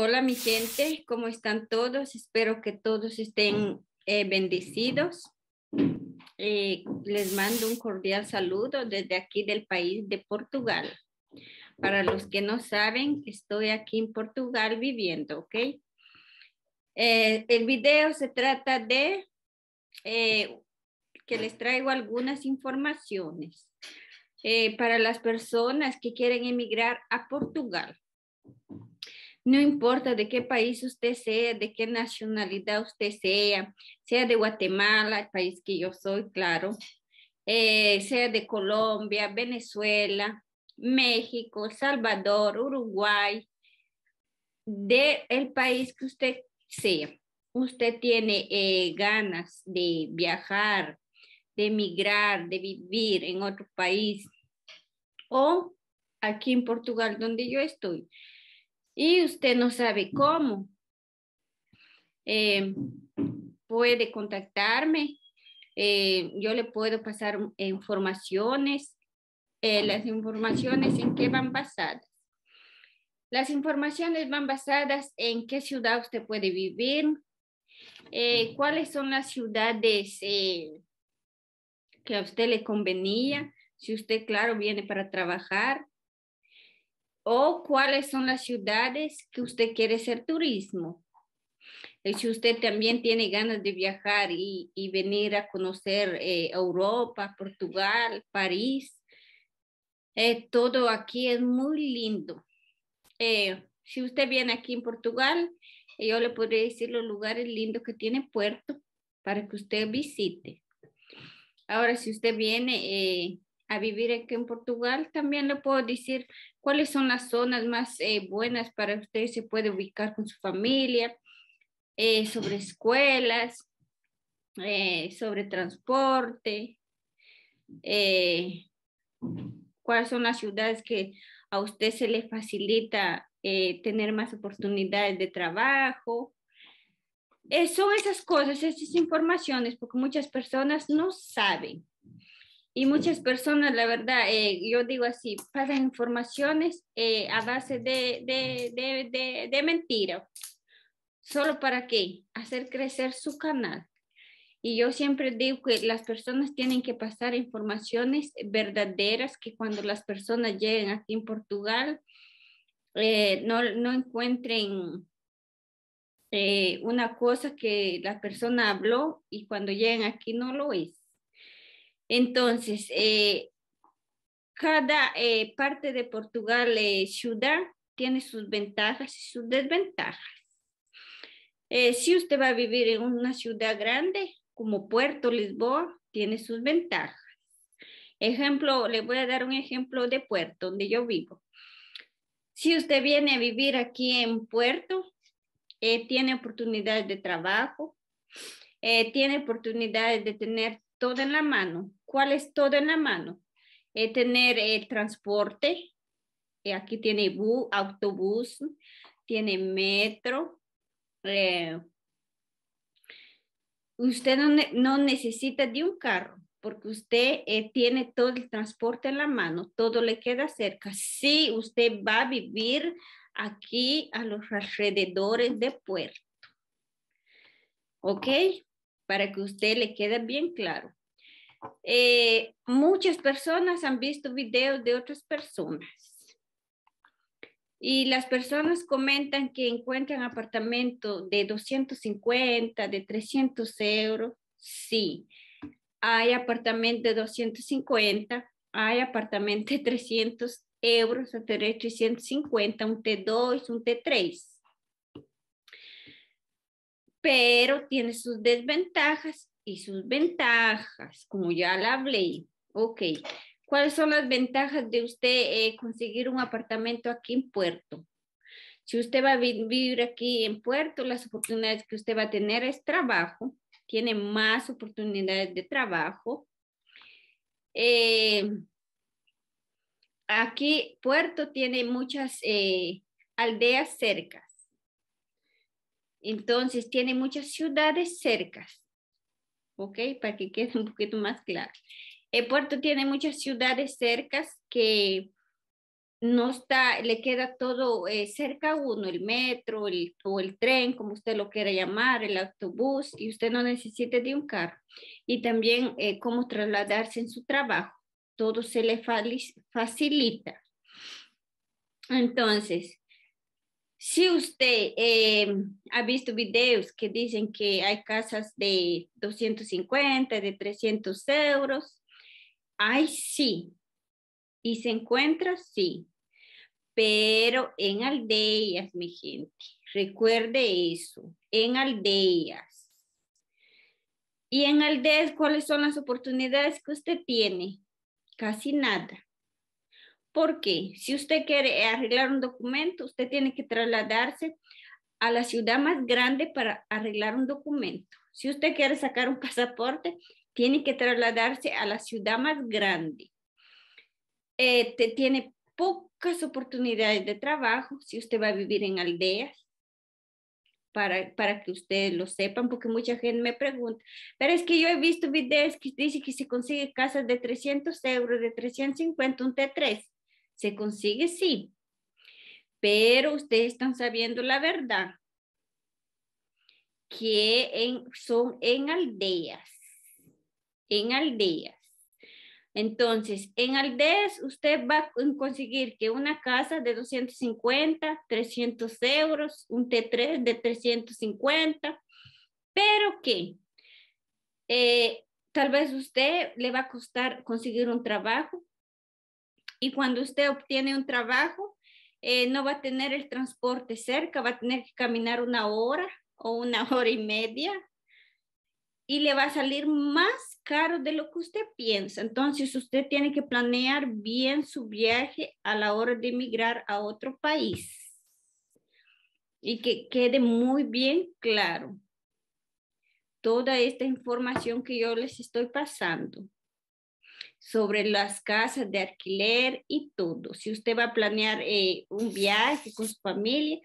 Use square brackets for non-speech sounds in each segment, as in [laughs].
Hola mi gente, ¿cómo están todos? Espero que todos estén eh, bendecidos. Eh, les mando un cordial saludo desde aquí del país de Portugal. Para los que no saben, estoy aquí en Portugal viviendo, ¿ok? Eh, el video se trata de que les traigo algunas informaciones para las personas que quieren emigrar a Portugal. No importa de qué país usted sea, de qué nacionalidad usted sea, sea de Guatemala, el país que yo soy, claro, eh, sea de Colombia, Venezuela, México, Salvador, Uruguay, de el país que usted sea. Usted tiene eh, ganas de viajar, de emigrar, de vivir en otro país o aquí en Portugal donde yo estoy y usted no sabe cómo. Eh, puede contactarme, eh, yo le puedo pasar informaciones, eh, las informaciones en qué van basadas. Las informaciones van basadas en qué ciudad usted puede vivir, cuáles son las ciudades que a usted le convenía, si usted, claro, viene para trabajar, o cuáles son las ciudades que usted quiere hacer turismo. Y eh, si usted también tiene ganas de viajar y, venir a conocer eh, Europa, Portugal, París, eh, todo aquí es muy lindo. si usted viene aquí en Portugal, yo le podría decir los lugares lindos que tiene Puerto para que usted visite. Ahora, si usted viene a vivir aquí en Portugal, también le puedo decir cuáles son las zonas más eh, buenas para usted, se puede ubicar con su familia, eh, sobre escuelas, eh, sobre transporte, cuáles son las ciudades que a usted se le facilita tener más oportunidades de trabajo. son esas cosas, esas informaciones, porque muchas personas no saben. Y muchas personas, la verdad, eh, yo digo así, pasan informaciones eh, a base de, de, de, de, mentira. ¿Solo para qué? Hacer crecer su canal. Y yo siempre digo que las personas tienen que pasar informaciones verdaderas que cuando las personas lleguen aquí en Portugal eh, no, no, encuentren una cosa que la persona habló y cuando lleguen aquí no lo es. Entonces, eh, cada eh, parte de Portugal, eh, ciudad, tiene sus ventajas y sus desventajas. si usted va a vivir en una ciudad grande, como Puerto Lisboa, tiene sus ventajas. Ejemplo, le voy a dar un ejemplo de Puerto, donde yo vivo. Si usted viene a vivir aquí en Puerto, tiene oportunidades de trabajo, tiene oportunidades de tener todo en la mano cuál es todo en la mano. Eh, tener el transporte, eh, aquí tiene bus, autobús, tiene metro. Eh, usted no, necesita de un carro porque usted tiene todo el transporte en la mano, todo le queda cerca. sí, usted va a vivir aquí a los alrededores de Puerto. ¿Ok? Para que usted le quede bien claro eh, muchas personas han visto videos de otras personas. Y las personas comentan que encuentran apartamento de 250, de 300 euros. Sí, hay apartamento de 250, hay apartamento de 300 euros, hasta 350, un T2, e un T3 pero tiene sus desventajas y sus ventajas, como ya la hablé. Ok, ¿cuáles son las ventajas de usted eh, conseguir un apartamento aquí en Puerto? Si usted va a vivir aquí en Puerto, las oportunidades que usted va a tener es trabajo, tiene más oportunidades de trabajo. Eh, aquí Puerto tiene muchas eh, aldeas cercas. Entonces, tiene muchas ciudades cercas. ¿ok? Para que quede un poquito más claro. El puerto tiene muchas ciudades cercas que no está, le queda todo eh, cerca uno, el metro el, o el tren, como usted lo quiera llamar, el autobús, y usted no necesita de un carro. Y también eh, cómo trasladarse en su trabajo. Todo se le facilita. Entonces, si usted em, ha visto videos que dicen que hay casas de 250, de 300 euros, hay sí. Y se encuentra, sí. Pero en aldeas, mi gente, recuerde eso, en aldeas. Y en aldeas, ¿cuáles son las oportunidades que usted tiene? Casi nada porque si usted quiere arreglar un documento, usted tiene que trasladarse a la ciudad más grande para arreglar un documento. Si usted quiere sacar un [laughs] pasaporte, tiene que trasladarse a la ciudad más grande. Eh, te, tiene pocas oportunidades de trabajo si usted va a vivir en aldeas. Para, para que ustedes lo sepan, porque mucha gente me pregunta, pero es que yo he visto videos que dice que se consigue casas de 300 euros, de 350, un T3 se consigue, sí, pero ustedes están sabiendo la verdad, que son en aldeas, en aldeas. Entonces, en aldeas usted va a conseguir que una casa de 250, 300 euros, un T3 de 350, pero que eh, tal vez usted le va a costar conseguir un trabajo y cuando usted obtiene un trabajo, eh, no va a tener el transporte cerca, va a tener que caminar una hora o una [laughs] hora y media y le va a salir más caro de lo que usted piensa. Entonces usted tiene que planear bien su viaje a la hora de emigrar a otro país y que quede muy bien claro toda esta información que yo les estoy pasando sobre las casas de alquiler y todo. Si usted va a planear eh, un viaje con su familia,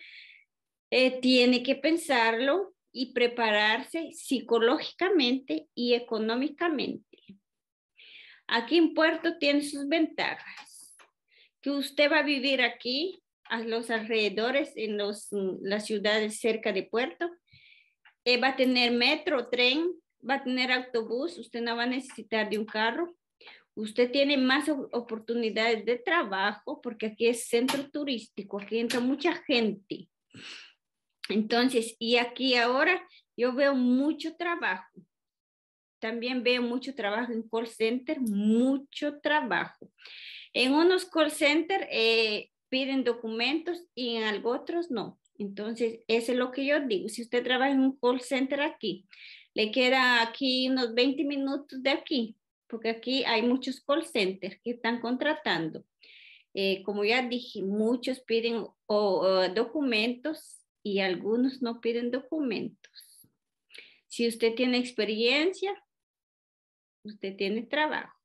eh, tiene que pensarlo y prepararse psicológicamente y económicamente. Aquí en Puerto tiene sus ventajas, que usted va a vivir aquí, a los alrededores, en mm, las ciudades cerca de Puerto, eh, va a tener metro, tren, va a tener autobús, usted no va a necesitar de un carro, usted tiene más oportunidades de trabajo porque aquí es centro turístico, aquí entra mucha gente. Entonces, y aquí ahora yo veo mucho trabajo. También veo mucho trabajo en call center, mucho trabajo. En unos call center eh, piden documentos y en otros no. Entonces, eso es lo que yo digo. Si usted trabaja en un call center aquí, le queda aquí unos 20 minutos de aquí, porque aquí hay muchos call centers que están contratando. Eh, como ya dije, muchos piden documentos y algunos no piden documentos. Si usted tiene experiencia, usted tiene trabajo.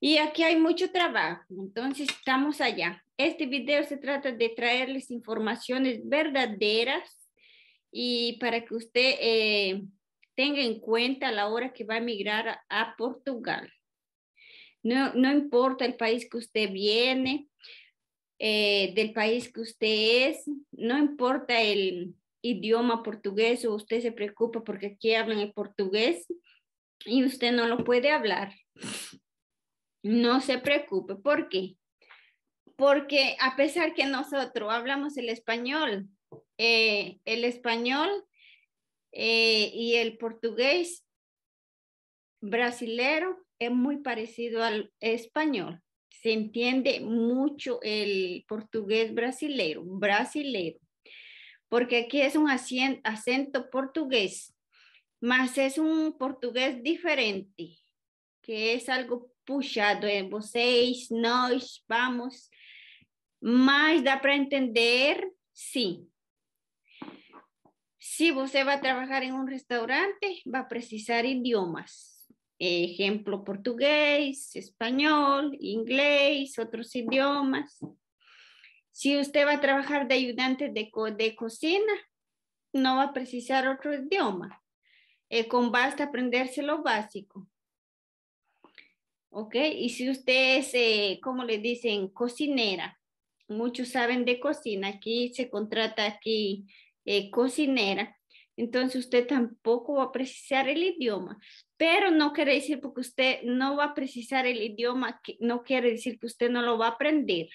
Y aquí hay mucho trabajo, entonces estamos allá. Este video se trata de traerles informaciones verdaderas y para que usted eh, tenga en cuenta la hora que va a emigrar a, Portugal. No, importa el país que usted viene, eh, del país que usted es, no importa el idioma portugués o usted se preocupa porque aquí hablan el portugués y usted no lo puede hablar. No se preocupe, ¿por qué? Porque a pesar que nosotros hablamos el español, eh, el español eh, y el portugués brasilero es muy parecido al español. Se entiende mucho el portugués brasilero, brasilero, porque aquí es un acento portugués, más es un portugués diferente, que es algo puxado en eh, vocês, nós, vamos, Más da para entender, sí. Si usted pues, va a trabajar en un restaurante, va a precisar idiomas. Ejemplo, portugués, español, inglés, otros idiomas. Si usted va a trabajar de ayudante de, cocina, no va a precisar otro idioma. Eh, con basta aprenderse lo básico. ¿Ok? Y si usted es, eh, como le dicen, cocinera, muchos saben de cocina, aquí se contrata aquí eh, cocinera, entonces usted tampoco va a precisar el idioma, pero no quiere decir porque usted no va a precisar el idioma, que no quiere decir que usted no lo va a aprender.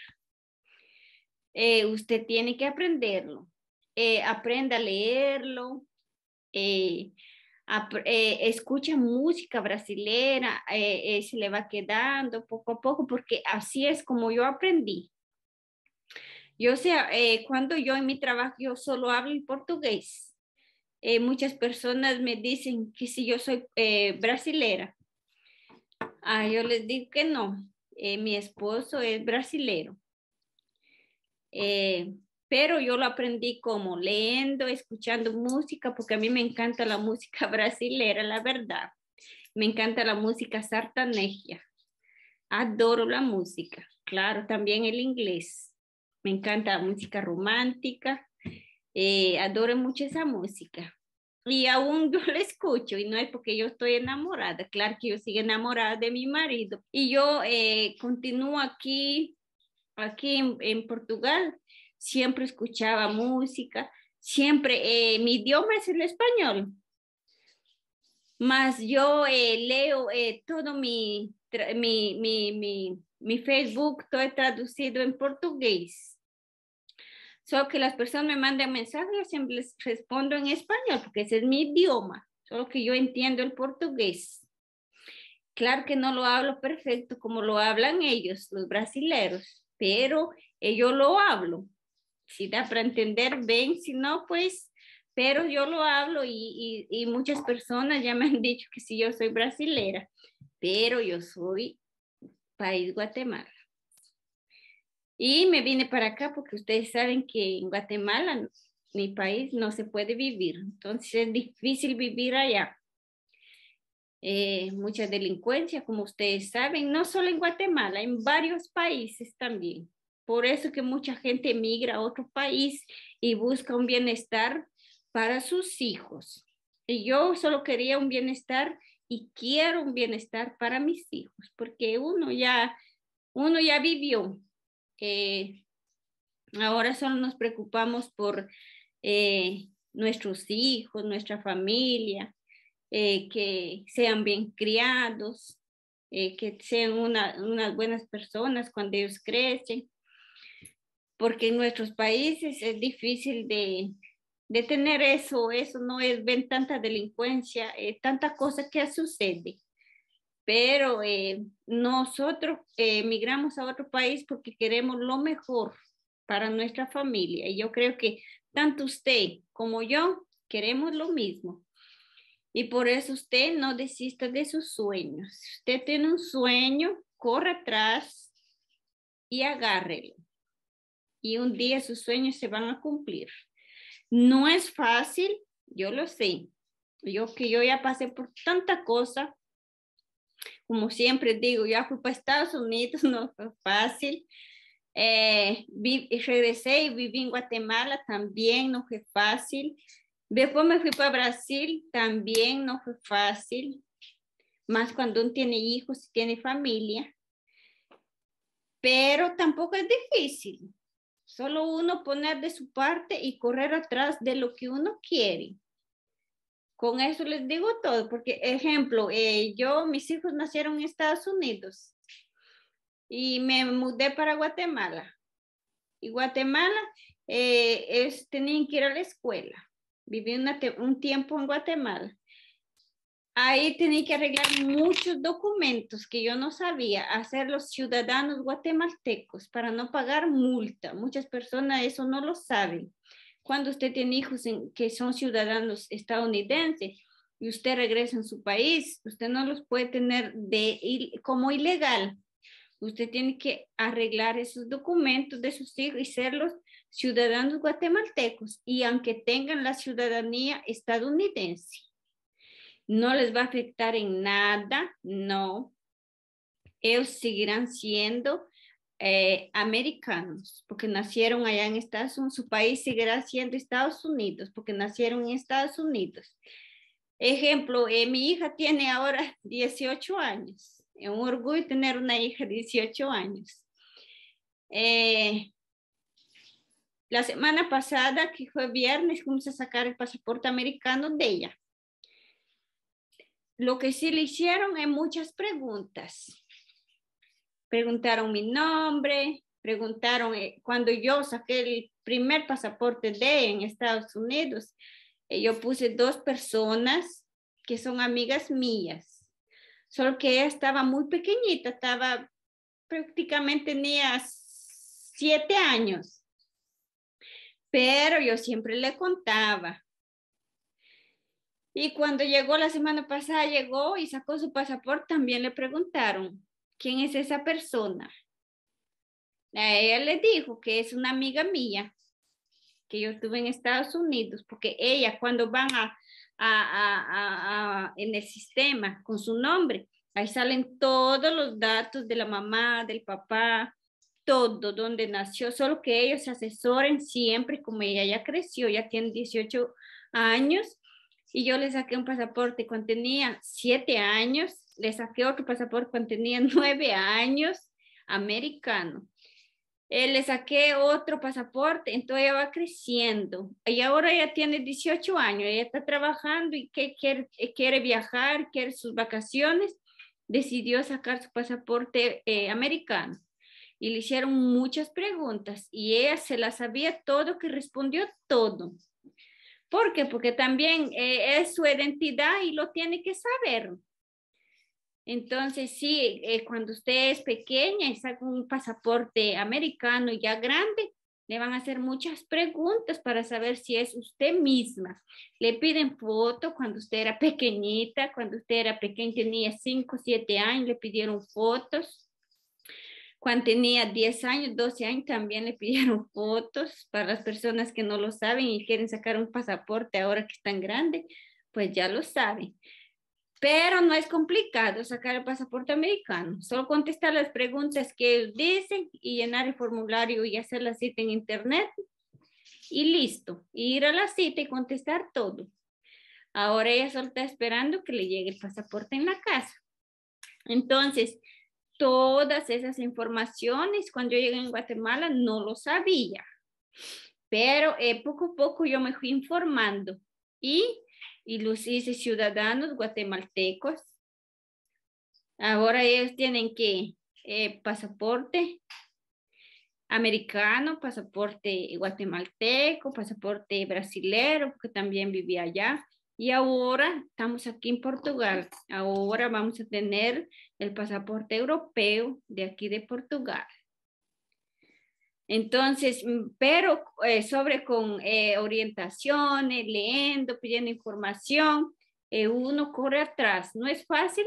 Eh, usted tiene que aprenderlo. Eh, aprenda a leerlo, escucha música brasilera, se le va quedando poco a poco, porque así es como yo aprendí. Yo sé, eh, cuando yo en mi trabajo yo solo hablo en portugués, eh, muchas personas me dicen que si yo soy eh, brasilera. Ah, yo les digo que no, mi esposo es brasilero. pero yo lo aprendí como leyendo, escuchando música, porque a mí me encanta la música [laughs] brasilera, la verdad. Me encanta la música sartanegia. Adoro la música. Claro, también el inglés me encanta la música romántica, eh, adoro mucho esa música. Y aún [laughs] yo la escucho, y no es porque yo estoy enamorada, claro que yo sigo enamorada de mi marido. Y yo eh, continúo aquí, aquí en, Portugal, siempre escuchaba música, siempre, eh, mi idioma es el español, más yo leo todo mi, mi, Facebook, todo traducido en portugués Solo que las personas me mandan mensajes, siempre les respondo en español, porque ese es mi idioma. Solo que yo entiendo el portugués. Claro que no lo hablo perfecto como lo hablan ellos, los brasileros, pero yo lo hablo. Si da para entender, ven, si no, pues, pero yo lo hablo y, muchas personas ya me han dicho que sí, yo soy brasilera, pero yo soy país Guatemala. Y me vine para acá porque ustedes saben que en Guatemala, mi país, no se puede vivir. Entonces es difícil vivir allá. Eh, mucha delincuencia, como ustedes saben, no solo en Guatemala, en varios países también. Por eso que mucha gente emigra a otro país y busca un bienestar para sus hijos. Y yo solo quería un bienestar y quiero un bienestar para mis hijos, porque uno ya, uno ya vivió, eh, ahora solo nos preocupamos por eh, nuestros hijos, nuestra familia, eh, que sean bien criados, eh, que sean unas buenas personas cuando ellos crecen, porque en nuestros países es difícil de, de tener eso, eso no es, ven tanta delincuencia, tanta cosa que sucede pero eh, nosotros eh, emigramos a otro país porque queremos lo mejor para nuestra familia. Y yo creo que tanto usted como yo queremos lo mismo. Y por eso usted no desista de sus sueños. Si usted tiene un sueño, corre atrás y agárrelo. Y un día sus sueños se van a cumplir. No es fácil, yo lo sé. Yo que yo ya pasé por tanta cosa como siempre digo, ya ah, fui para Estados Unidos, [laughs] no fue fácil. Eh, regresé y viví en Guatemala, también no fue fácil. Después me fui para Brasil, también no fue fácil, más cuando uno tiene hijos y tiene familia. Pero tampoco es difícil, solo uno poner de su parte y correr atrás de lo que uno quiere. Con eso les digo todo, porque ejemplo, eh, yo, mis hijos nacieron en Estados Unidos y me mudé para Guatemala. Y Guatemala eh, es, tenían que ir a la escuela. Viví un tiempo en Guatemala. Ahí tenía que arreglar muchos documentos que yo no sabía, hacer los ciudadanos guatemaltecos para no pagar multa. Muchas personas eso no lo saben cuando usted tiene hijos que son ciudadanos estadounidenses y usted regresa en su país, usted no los puede tener de, como ilegal. Usted tiene que arreglar esos documentos de sus hijos y serlos ciudadanos guatemaltecos y aunque tengan la ciudadanía estadounidense. No les va a afectar en nada, no. Ellos seguirán siendo eh, americanos, porque nacieron allá en Estados Unidos, su país seguirá siendo Estados Unidos, porque nacieron en Estados Unidos. Ejemplo, eh, mi hija tiene ahora 18 años, es un orgullo tener una hija de 18 años. Eh, la semana pasada, que fue viernes, fuimos a sacar el pasaporte americano de ella. Lo que sí le hicieron es muchas preguntas preguntaron mi nombre, preguntaron eh, cuando yo saqué el primer pasaporte de en Estados Unidos, eh, yo puse dos personas que son amigas mías, solo que ella estaba muy pequeñita, estaba prácticamente tenía siete años, pero yo siempre le contaba. Y cuando llegó la semana pasada, llegó y sacó su pasaporte, también le preguntaron, ¿quién es esa persona? A ella le dijo que es una amiga mía que yo tuve en Estados Unidos, porque ella cuando van a, a, a, en el sistema con su nombre, ahí salen todos los datos de la mamá, del papá, todo, donde nació, solo que ellos se asesoren siempre, como ella ya creció, ya tiene 18 años, y yo le saqué un pasaporte cuando tenía 7 años, le saqué otro pasaporte cuando tenía [laughs] nueve años, americano. Eh, le saqué otro pasaporte, entonces ella va creciendo. Y ahora ya tiene 18 años, ella está trabajando y eh, quiere, viajar, quiere sus vacaciones, decidió sacar su pasaporte eh, americano. Y le hicieron muchas preguntas y ella se las sabía todo, que respondió todo. ¿Por qué? Porque también es su identidad y lo tiene que saber. Entonces, sí, eh, cuando usted es pequeña y saca un pasaporte americano ya grande, le van a hacer muchas preguntas para saber si es usted misma. Le piden foto cuando usted era pequeñita, cuando usted era pequeña, tenía 5, 7 años, le pidieron fotos. Cuando tenía 10 años, 12 años, también le pidieron [laughs] fotos. Para las personas que no lo saben y quieren sacar un pasaporte ahora que están grande, pues ya lo saben pero no es complicado sacar el pasaporte americano. Solo contestar las preguntas que dicen y llenar el formulario y hacer la cita en internet y listo. ir a la cita y contestar todo. Ahora ella solo está esperando que le llegue el pasaporte en la casa. Entonces, todas esas informaciones cuando yo llegué en Guatemala no lo sabía, pero eh, poco a poco yo me fui informando y y los hice ciudadanos guatemaltecos. Ahora ellos tienen que eh, pasaporte americano, pasaporte guatemalteco, pasaporte brasilero, porque también vivía allá. Y ahora estamos aquí en Portugal. Ahora vamos a tener el pasaporte europeo de aquí de Portugal. Entonces, mm, pero eh, sobre con eh, orientaciones, leyendo, pidiendo información, eh, uno corre atrás. No es fácil,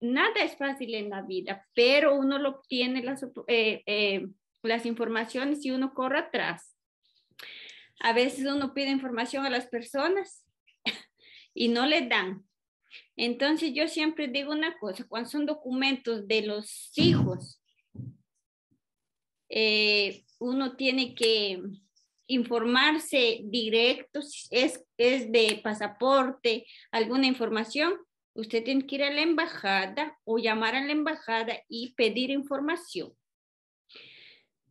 nada es fácil en la vida, pero uno lo obtiene las, las informaciones y uno corre atrás. A veces uno pide información a las personas [laughs] y no le dan. Entonces yo siempre digo una cosa, cuando son documentos de los hijos, eh, uno tiene que informarse directo, es, es de pasaporte, alguna información, usted tiene que ir a la embajada o llamar a la embajada y pedir información.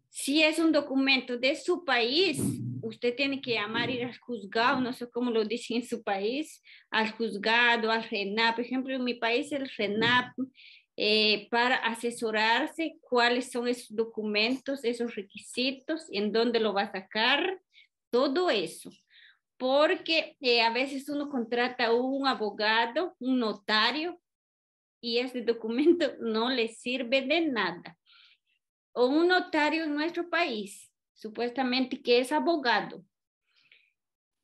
Si es un documento de su país, usted tiene que llamar, ir al juzgado, no sé cómo lo dicen en su país, al juzgado, al RENAP. Por ejemplo, en mi país el RENAP eh, para asesorarse cuáles son esos documentos, esos requisitos, en dónde lo va a sacar, todo eso. Porque eh, a veces uno contrata un abogado, un notario, y ese [laughs] documento no le sirve de nada. O un notario en nuestro país, supuestamente que es abogado,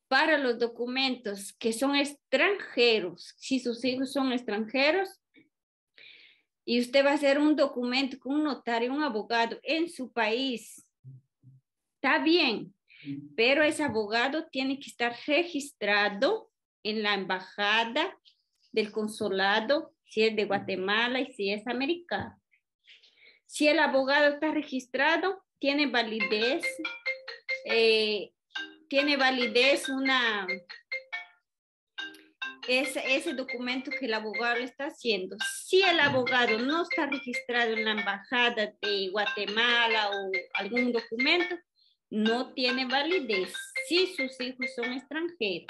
para los documentos que son extranjeros, si sus hijos son extranjeros, y usted va a hacer un documento con un notario, un abogado en su país, está bien, pero ese abogado tiene que estar registrado en la embajada del consulado, si es de Guatemala y si es americano. Si el abogado está registrado, tiene validez, eh, tiene validez una, ese, ese documento que el abogado está haciendo. Si el abogado no está registrado en la embajada de Guatemala o algún documento, no tiene validez si sus hijos son extranjeros.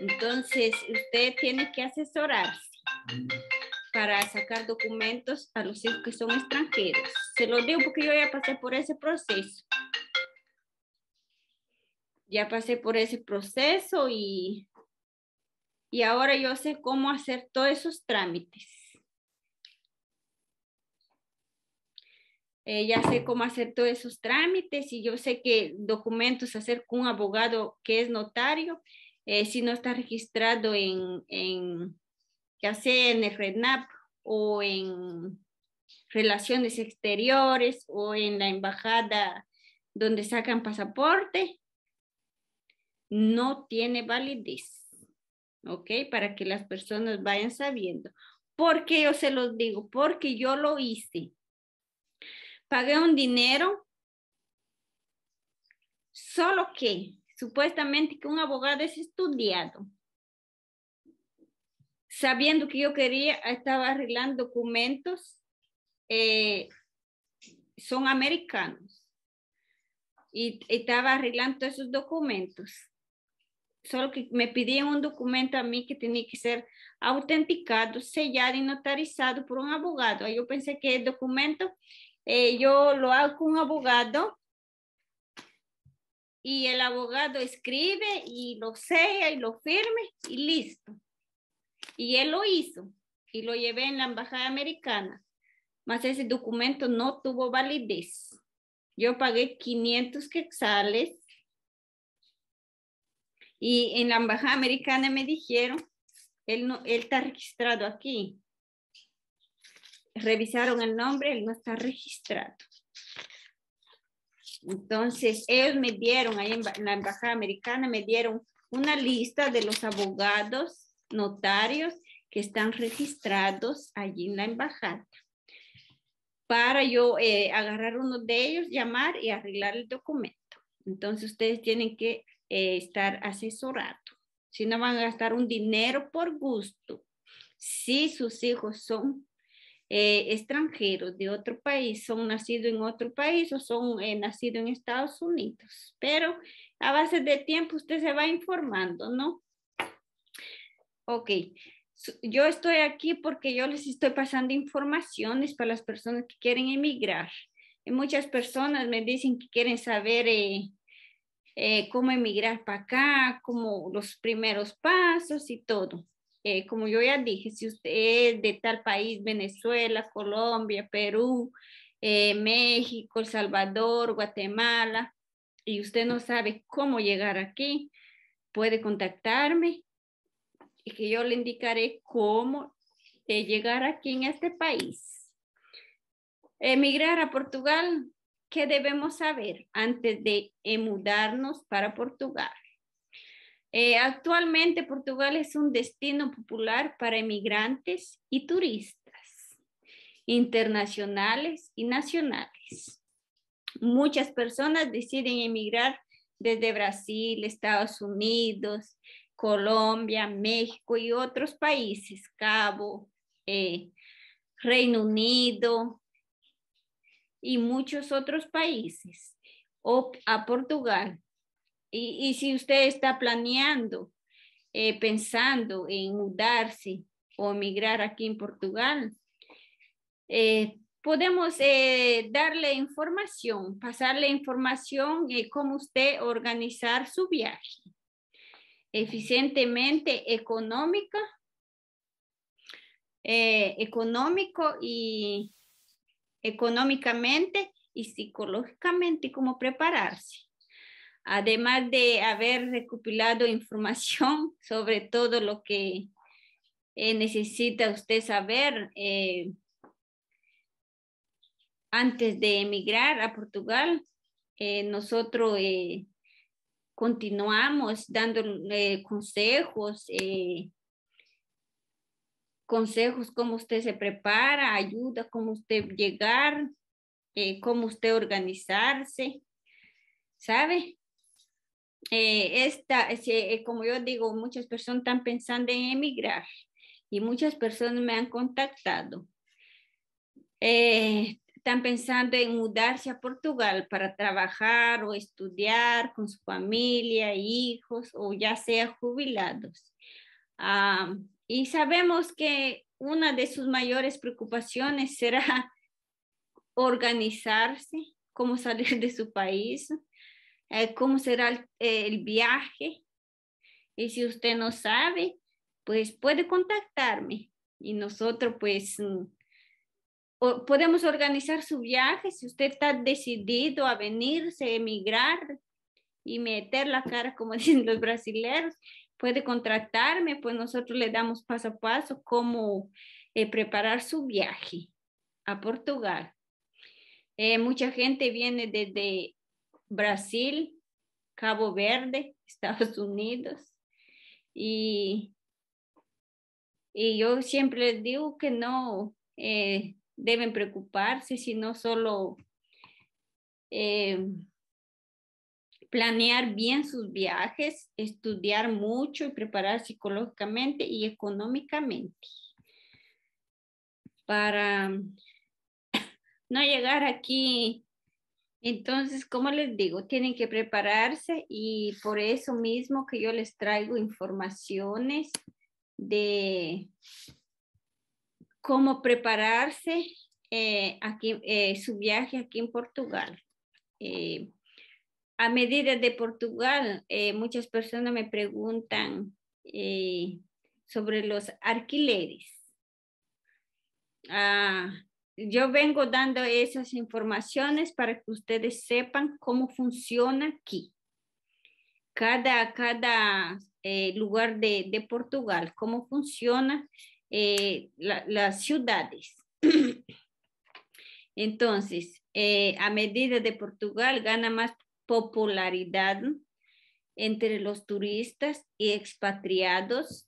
Entonces, usted tiene que asesorarse para sacar documentos a los hijos que son extranjeros. Se lo digo porque yo ya pasé por ese proceso. Ya pasé por ese proceso y y ahora yo sé cómo hacer todos esos trámites. Eh, ya sé cómo hacer todos esos trámites y yo sé que documentos hacer con un abogado que es notario, eh, si no está registrado en, ya en el RENAP o en relaciones exteriores o en la embajada donde sacan pasaporte, no tiene validez. ¿ok? Para que las personas vayan sabiendo. ¿Por qué yo se los digo? Porque yo lo hice. Pagué un dinero, solo que supuestamente que un abogado es estudiado. Sabiendo que yo quería, estaba arreglando documentos, eh, son americanos. Y estaba arreglando esos documentos Solo que me pidieron un documento a mí que tenía que ser autenticado, sellado y notarizado por un abogado. Yo yo pensé que el documento eh, yo lo hago con un abogado y el abogado escribe y lo sella y lo firme y listo. Y él lo hizo y lo llevé en la embajada americana, mas ese documento no tuvo validez. Yo pagué 500 quetzales y en la embajada americana me dijeron, él, no, él está registrado aquí. Revisaron el nombre, él no está registrado. Entonces, ellos me dieron, ahí en la embajada americana, me dieron una lista de los abogados, notarios que están registrados allí en la embajada para yo eh, agarrar uno de ellos, llamar y arreglar el documento. Entonces ustedes tienen que eh, estar asesorado, si no van a gastar un dinero por gusto. Si sus hijos son eh, extranjeros de otro país, son nacidos en otro país o son eh, nacidos en Estados Unidos. Pero a base de tiempo usted se va informando, ¿no? Ok, yo estoy aquí porque yo les estoy pasando informaciones para las personas que quieren emigrar. Y muchas personas me dicen que quieren saber eh, eh, cómo emigrar para acá, como los primeros pasos y todo. Eh, como yo ya dije, si usted es de tal país, Venezuela, Colombia, Perú, eh, México, El Salvador, Guatemala, y usted no sabe cómo llegar aquí, puede contactarme y que yo le indicaré cómo llegar aquí en este país. Emigrar a Portugal ¿qué debemos saber antes de mudarnos para Portugal? Eh, actualmente Portugal es un destino popular para emigrantes y turistas internacionales y nacionales. Muchas personas deciden emigrar desde Brasil, Estados Unidos, Colombia, México y otros países, Cabo, eh, Reino Unido, y muchos otros países o a Portugal. Y, si usted está planeando, eh, pensando en mudarse o emigrar aquí en Portugal, eh, podemos eh, darle información, pasarle información de cómo usted organizar su viaje eficientemente económica, económico y económicamente y psicológicamente cómo prepararse. Además de haber recopilado [laughs] información sobre todo lo que eh, necesita usted saber eh, antes de emigrar a Portugal, eh, nosotros continuamos dando consejos, consejos, cómo usted se prepara, ayuda, cómo usted llegar, eh, cómo usted organizarse, ¿sabe? Eh, esta, eh, como yo digo, muchas personas están pensando en emigrar y muchas personas me han contactado. están pensando en mudarse a Portugal para trabajar o estudiar con su familia, hijos o ya sea jubilados. Ah, y sabemos que una de sus mayores preocupaciones será [laughs] organizarse, cómo salir de su país, eh, cómo será el, eh, el viaje. Y si usted no sabe, pues puede contactarme y nosotros pues mm, podemos organizar su viaje si usted está decidido a venirse, emigrar y meter la cara como [laughs] dicen los brasileños puede contratarme, pues nosotros le damos paso a paso cómo eh, preparar su viaje a Portugal. Eh, mucha gente viene desde Brasil, Cabo Verde, [laughs] Estados Unidos. Y, y yo siempre les digo que no eh, deben preocuparse, sino solo planear bien sus viajes, estudiar mucho y preparar psicológicamente y económicamente para [coughs] no llegar aquí. Entonces, como les digo, tienen que prepararse y por eso mismo que yo les traigo informaciones de cómo prepararse eh, aquí, eh, su viaje aquí en Portugal. Eh, a medida de Portugal, eh, muchas personas me preguntan eh, sobre los alquileres. Ah, yo vengo dando esas informaciones para que ustedes sepan cómo funciona aquí. Cada, cada eh, lugar de, Portugal, cómo funcionan las ciudades. [clears throat] Entonces, a medida de Portugal gana más popularidad entre los turistas y expatriados,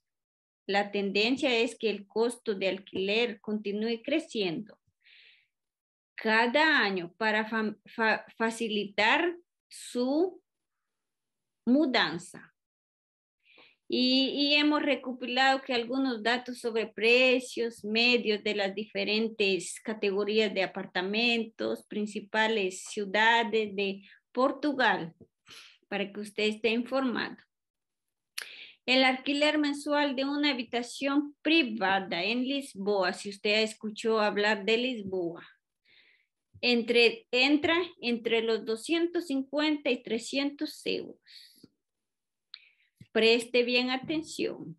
la tendencia es que el costo de alquiler continúe creciendo. Cada año, para facilitar su mudanza. y, hemos recopilado que algunos datos sobre precios, medios de las diferentes categorías de apartamentos, principales ciudades de Portugal, para que usted esté informado. El alquiler mensual de una habitación privada en Lisboa, si usted escuchó hablar de Lisboa, entre, entra entre los 250 y 300 euros. Preste bien atención.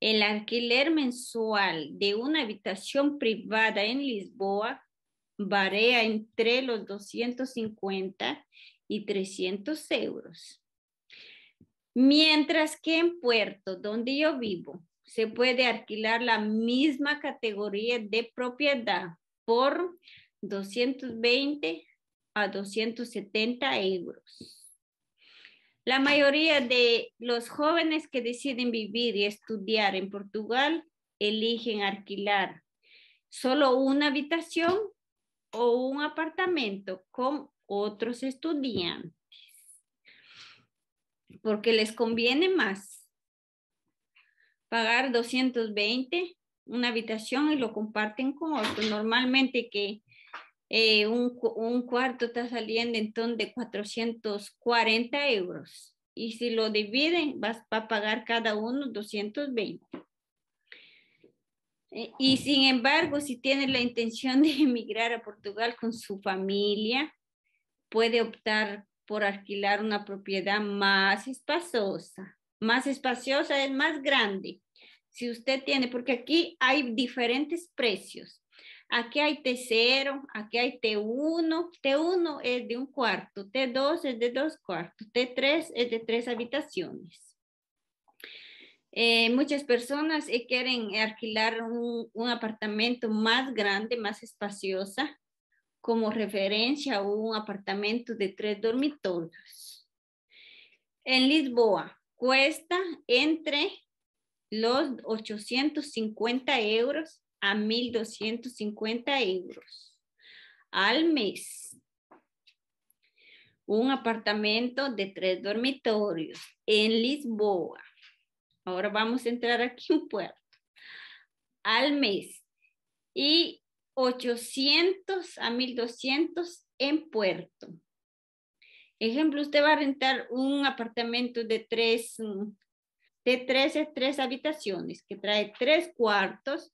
El alquiler mensual de una habitación privada en Lisboa varía entre los 250 y 300 euros. Mientras que en Puerto, donde yo vivo, se puede alquilar la misma categoría de propiedad por 220 a 270 euros. La mayoría de los jóvenes que deciden vivir y estudiar en Portugal eligen alquilar solo una habitación o un apartamento con otros estudiantes, porque les conviene más pagar 220 una habitación y lo comparten con otros. Normalmente que eh, un, cuarto está saliendo en entonces de 440 euros. Y si lo dividen, vas a pagar cada uno 220. Eh, y sin embargo, si tiene la intención de [laughs] emigrar a Portugal con su familia, puede optar por alquilar una propiedad más espaciosa. Más espaciosa es más grande. Si usted tiene, porque aquí hay diferentes precios. Aquí hay T0, aquí hay T1. T1 es de un cuarto, T2 es de dos cuartos, T3 es de tres habitaciones. Eh, muchas personas eh, quieren alquilar un, apartamento más grande, más espaciosa, como referencia a un apartamento de tres dormitorios. En Lisboa cuesta entre los 850 euros a 1,250 euros al mes. Un apartamento de tres dormitorios en Lisboa. Ahora vamos a entrar aquí un puerto al mes y 800 a 1200 en puerto. Ejemplo, usted va a rentar un apartamento de tres, de tres, tres habitaciones que trae tres cuartos,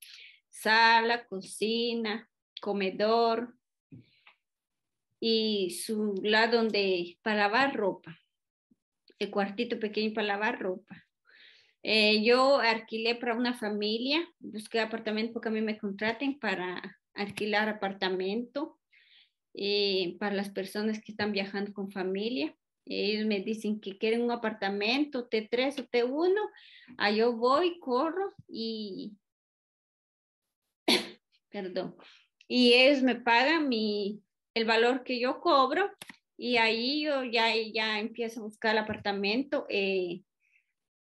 sala, cocina, comedor y su lado donde para lavar ropa, el cuartito pequeño para lavar ropa. Eh, yo alquilé para una familia, busqué apartamento porque a mí me contraten para alquilar apartamento eh, para las personas que están viajando con familia. Ellos me dicen que quieren un apartamento T3 o T1. Ah, yo voy, corro y... [coughs] Perdón. Y ellos me pagan mi, el valor que yo cobro y ahí yo ya, ya empiezo a buscar el apartamento. Eh,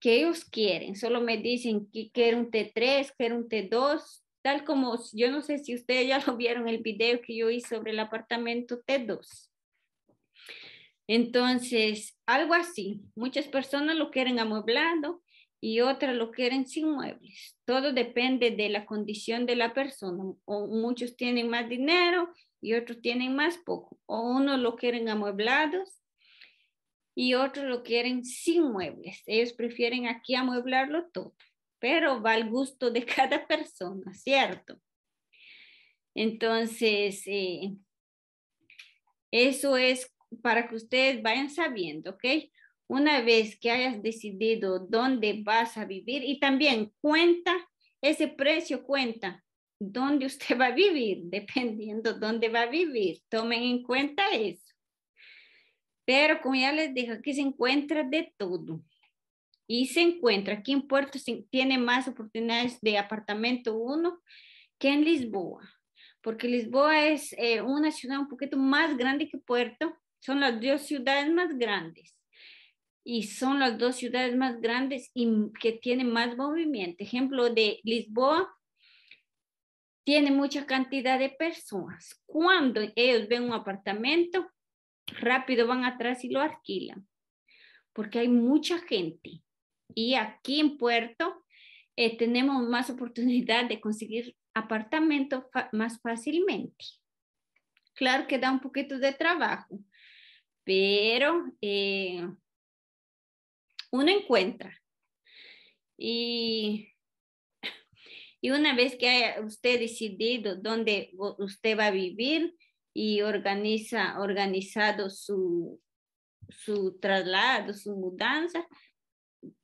que ellos quieren. Solo me dicen que quiero un T3, quiero un T2, tal como yo no sé si ustedes ya lo vieron el video que yo hice sobre el apartamento T2. Entonces, algo así. Muchas personas lo quieren amueblado y otras lo quieren sin muebles. Todo depende de la condición de la persona. O muchos tienen más dinero y otros tienen más poco. O unos lo quieren amueblados y otros lo quieren sin muebles. Ellos prefieren aquí amueblarlo todo, pero va al gusto de [laughs] cada persona, ¿cierto? Entonces, eh, eso es para que ustedes vayan sabiendo, ¿ok? Una vez que hayas decidido dónde vas a vivir y también cuenta, ese precio cuenta dónde usted [laughs] va a vivir, dependiendo dónde va a vivir. Tomen en cuenta eso. Pero como ya les dije, aquí se encuentra de todo. Y se encuentra aquí en Puerto, tiene más oportunidades de apartamento uno que en Lisboa, porque Lisboa es eh, una ciudad un poquito más grande que Puerto, son las dos ciudades más grandes y son las dos ciudades más grandes y que tienen más movimiento. Ejemplo de Lisboa, tiene mucha cantidad de personas. Cuando ellos ven un apartamento, rápido van atrás y lo alquilan, porque hay mucha gente. Y aquí en Puerto eh, tenemos más oportunidad de conseguir apartamento más fácilmente. Claro que da un poquito de trabajo, pero eh, uno encuentra. Y, y una vez que haya usted decidido dónde usted va a vivir, y organiza, organizado su, su traslado, su mudanza,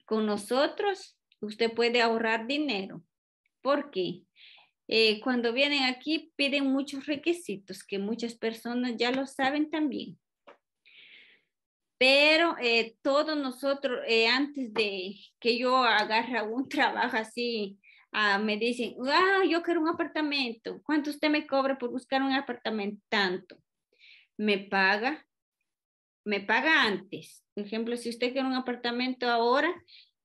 con nosotros usted puede ahorrar dinero. ¿Por qué? Eh, cuando vienen aquí piden muchos requisitos que muchas personas ya lo saben también. Pero eh, todos nosotros, eh, antes de que yo agarre un [laughs] trabajo así Ah, me dicen, ah, yo quiero un apartamento, ¿cuánto usted me cobra por buscar un apartamento? Tanto. Me paga, me paga antes. Por ejemplo, si usted quiere un apartamento ahora,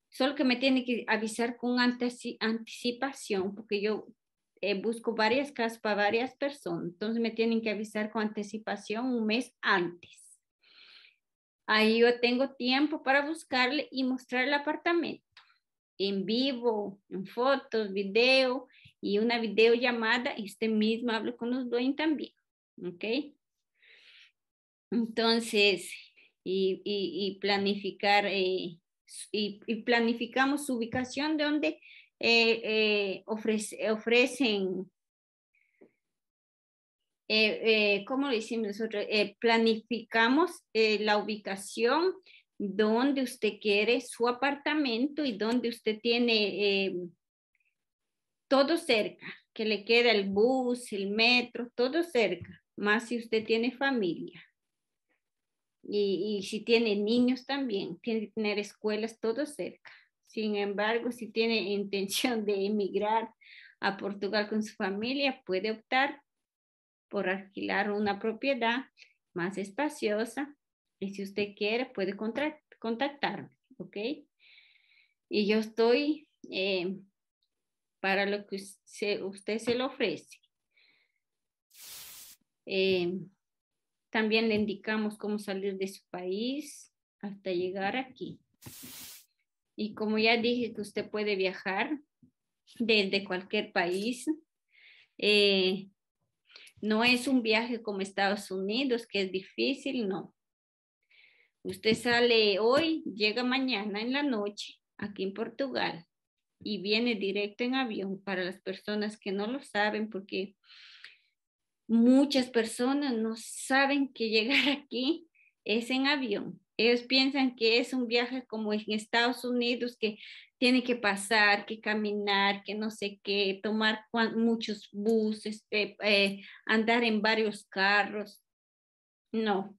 solo que me tiene que avisar con anticipación, porque yo eh, busco varias casas para varias personas, entonces me tienen que avisar con anticipación un mes antes. Ahí yo tengo tiempo para buscarle y mostrar el apartamento en vivo, en fotos, video y una videollamada. Este mismo hablo con los dueños también, ¿ok? Entonces, y, y, planificar, eh, y, planificamos su ubicación de donde eh, eh, ofrecen eh, ¿cómo lo decimos nosotros? planificamos la ubicación donde usted quiere su apartamento y donde usted tiene eh, todo cerca, que le queda el bus, el metro, todo cerca, más si usted tiene familia. Y, y si tiene niños también, tiene que tener escuelas todo cerca. Sin embargo, si tiene [laughs] intención de emigrar a Portugal con su familia, puede optar por alquilar una propiedad más espaciosa y si usted quiere, puede contactarme, ¿ok? Y yo estoy eh, para lo que usted se lo ofrece. Eh, también le indicamos cómo salir de su país hasta llegar aquí. Y como ya dije que usted puede viajar desde cualquier país, eh, no es un viaje como Estados Unidos, que es difícil, no. Usted sale hoy, llega mañana en la noche aquí en Portugal y viene directo en avión para las personas que no lo saben porque muchas personas no saben que llegar [laughs] aquí es en avión. Ellos piensan que es un viaje como en Estados Unidos, que tiene que pasar, que caminar, que no sé qué, tomar muchos buses, eh, eh, andar en varios carros. No,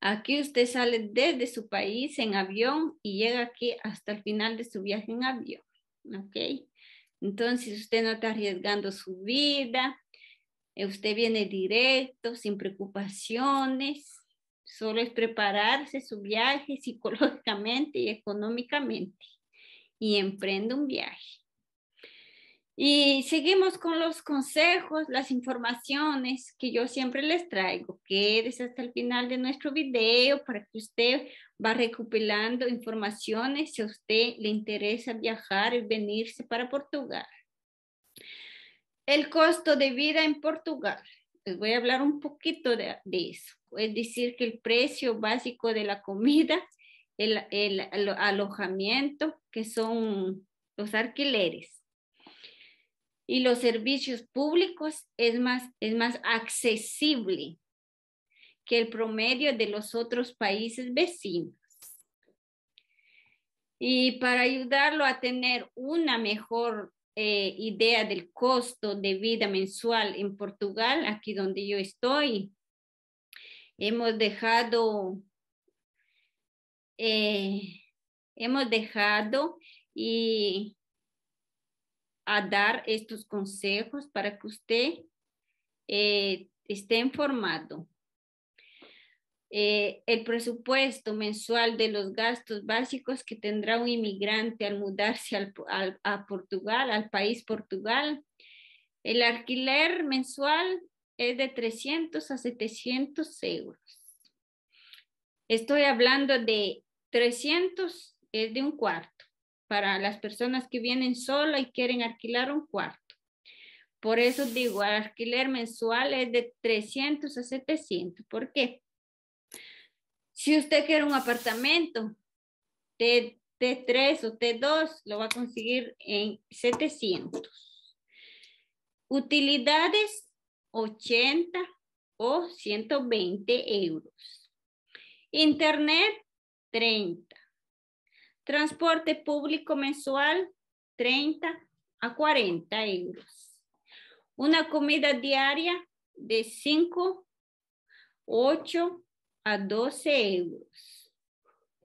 Aquí usted sale desde su país en avión y llega aquí hasta el final de su viaje en avión, ¿ok? Entonces usted no está arriesgando su vida, eh, usted viene directo, sin preocupaciones, solo es prepararse su viaje psicológicamente y económicamente y emprende un viaje. Y seguimos con los consejos, las informaciones que yo siempre les traigo. Quédese hasta el final de nuestro video para que usted va recopilando informaciones si a usted le interesa viajar y venirse para Portugal. El costo de vida en Portugal. Les voy a hablar un poquito de, eso. Es decir, que el precio básico de la comida, el alojamiento, que son los alquileres y los servicios públicos es más, es más accesible que el promedio de los otros países vecinos. Y para ayudarlo a tener una mejor eh, idea del costo de vida mensual en Portugal, aquí donde yo estoy, hemos dejado, eh, hemos dejado y a dar estos consejos para que usted eh, esté informado. Eh, el presupuesto mensual de los gastos básicos que tendrá un inmigrante al mudarse a Portugal, al país Portugal. El alquiler mensual es de 300 a 700 euros. Estoy hablando de 300, es de un cuarto para las personas que vienen sola y quieren alquilar un cuarto. Por eso digo, alquiler mensual es de 300 a 700. ¿Por qué? Si usted quiere un apartamento de T3 o T2, lo va a conseguir en 700. Utilidades, 80 o 120 euros. Internet, 30. Transporte público mensual, 30 a 40 euros. Una comida diaria de 5, 8 a 12 euros.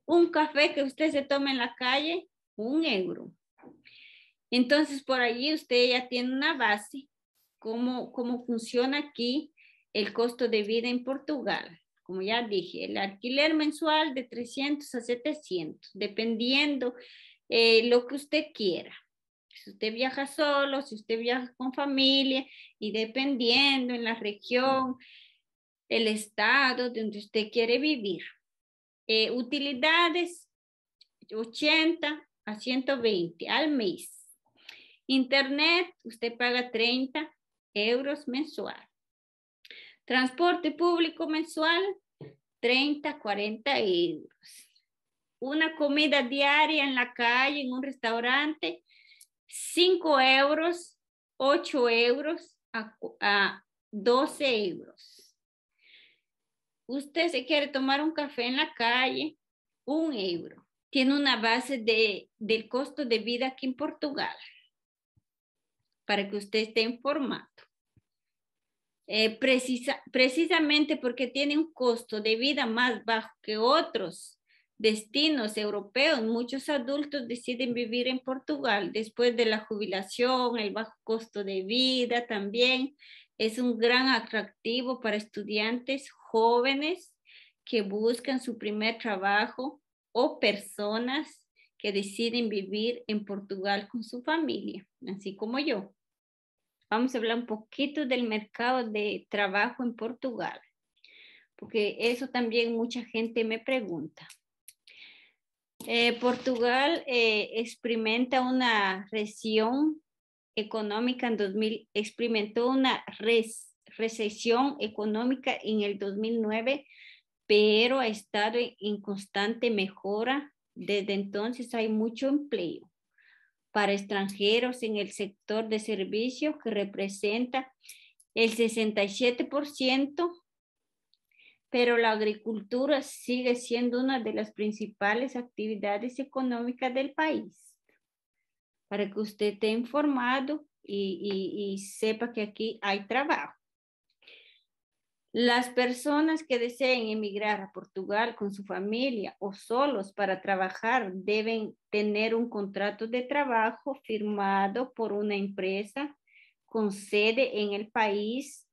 Un café que usted se tome en la calle, un euro. Entonces, por allí usted ya tiene una base, cómo, cómo funciona aquí el costo de vida en Portugal como ya dije, el alquiler mensual de 300 a 700, dependiendo eh, lo que usted quiera. Si usted viaja solo, si usted viaja con familia y dependiendo en la región, el estado donde usted quiere vivir. Eh, utilidades 80 a 120 al mes. Internet, usted paga 30 euros mensual. Transporte público mensual, 30, 40 euros. Una comida diaria en la calle, en un restaurante, 5 euros, 8 euros a, 12 euros. Usted se quiere tomar un café en la calle, 1 euro. Tiene una base de, del costo de vida aquí en Portugal, para que usted esté informado. Eh, precisamente porque tiene un costo de vida más bajo que otros destinos europeos, muchos adultos deciden vivir en Portugal después de la jubilación, el bajo costo de vida también. Es un gran atractivo para estudiantes jóvenes que buscan su primer trabajo o personas que deciden vivir en Portugal con su familia, así como yo vamos a hablar un poquito del mercado de trabajo en Portugal, porque eso también mucha gente me pregunta. Eh, Portugal eh, experimenta una recesión económica en 2000, experimentó una recesión económica en el 2009, pero ha estado en constante mejora. Desde entonces hay mucho empleo para extranjeros en el sector de servicios que representa el 67%, pero la agricultura sigue siendo una de las principales actividades económicas del país. Para que usted esté informado y, sepa que aquí hay trabajo. Las personas que deseen emigrar a Portugal con su familia o solos para trabajar deben tener un contrato de trabajo firmado por una empresa con sede en el país,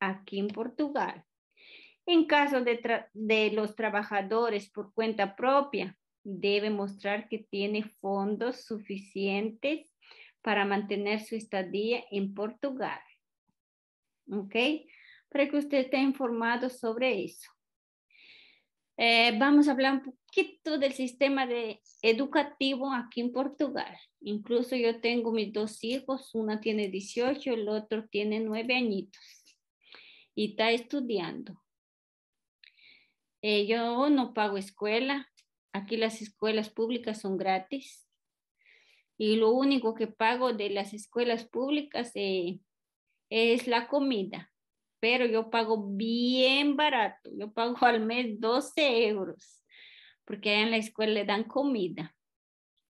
aquí en Portugal. En caso de, los trabajadores por cuenta propia, debe mostrar que tiene fondos suficientes para mantener su estadía en Portugal. ¿Ok? para que usted esté informado sobre eso. Eh, vamos a hablar un poquito del sistema de, educativo aquí en Portugal. Incluso yo tengo mis dos hijos, uno tiene 18, el otro tiene 9 añitos y está estudiando. Eh, yo no pago escuela, aquí las escuelas públicas son gratis y lo único que pago de las escuelas públicas eh, es la comida pero yo pago bien barato, yo pago al mes 12 euros, porque en la escuela le dan comida,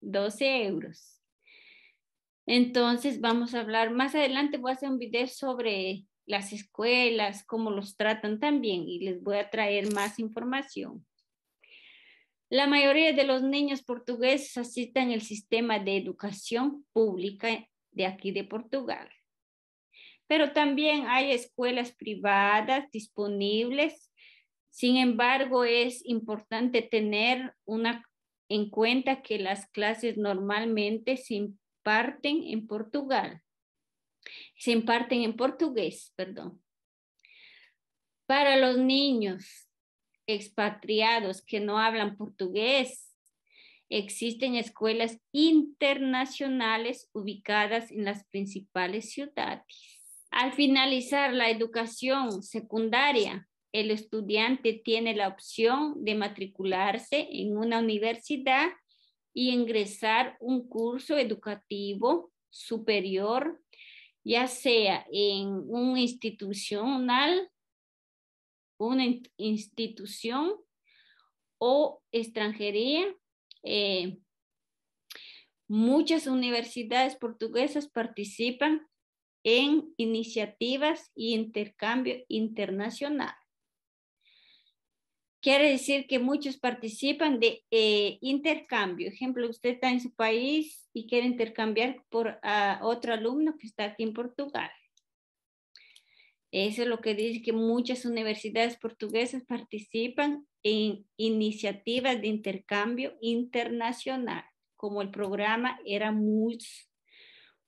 12 euros. Entonces vamos a hablar, más adelante voy a hacer un video sobre las escuelas, cómo los tratan también y les voy a traer más información. La mayoría de los niños portugueses asisten al sistema de educación pública de aquí de Portugal pero también hay escuelas privadas disponibles. Sin embargo, es importante tener en cuenta que las clases normalmente se imparten en Portugal. Se imparten en portugués, perdón. Para los niños expatriados que no hablan portugués, existen escuelas internacionales ubicadas en las principales ciudades. Al finalizar la educación secundaria, el estudiante tiene la opción de matricularse en una universidad y ingresar un curso educativo superior, ya sea en un institucional, una institución o extranjería. Eh, muchas universidades portuguesas participan en iniciativas y intercambio internacional. Quiere decir que muchos participan de eh, intercambio. Ejemplo, usted está en su país y quiere intercambiar por otro alumno que está aquí en Portugal. Eso es lo que dice que muchas universidades portuguesas participan en iniciativas de intercambio internacional, como el programa Erasmus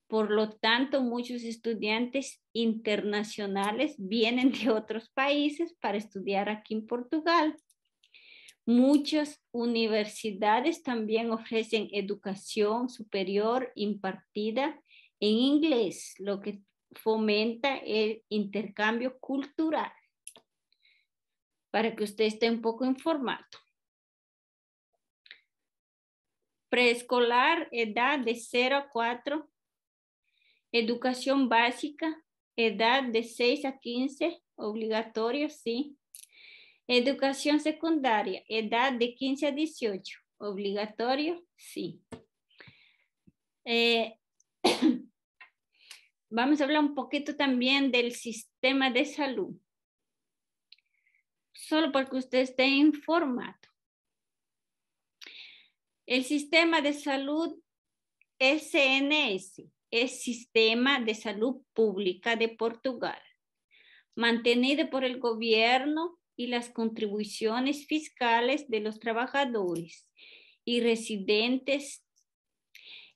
por lo tanto, muchos estudiantes internacionales vienen de otros países para estudiar aquí en Portugal. Muchas universidades también ofrecen educación superior impartida en inglés, lo que fomenta el intercambio cultural para que usted esté un poco informado. Preescolar, edad de 0 a 4 Educación básica, edad de 6 a 15, obligatorio, sí. Educación secundaria, edad de 15 a 18, obligatorio, sí. Eh, [coughs] vamos a hablar un poquito también del sistema de salud. Solo porque usted esté informado. El sistema de salud SNS es sistema de salud pública de Portugal, mantenido por el gobierno y las contribuciones fiscales de los trabajadores y residentes.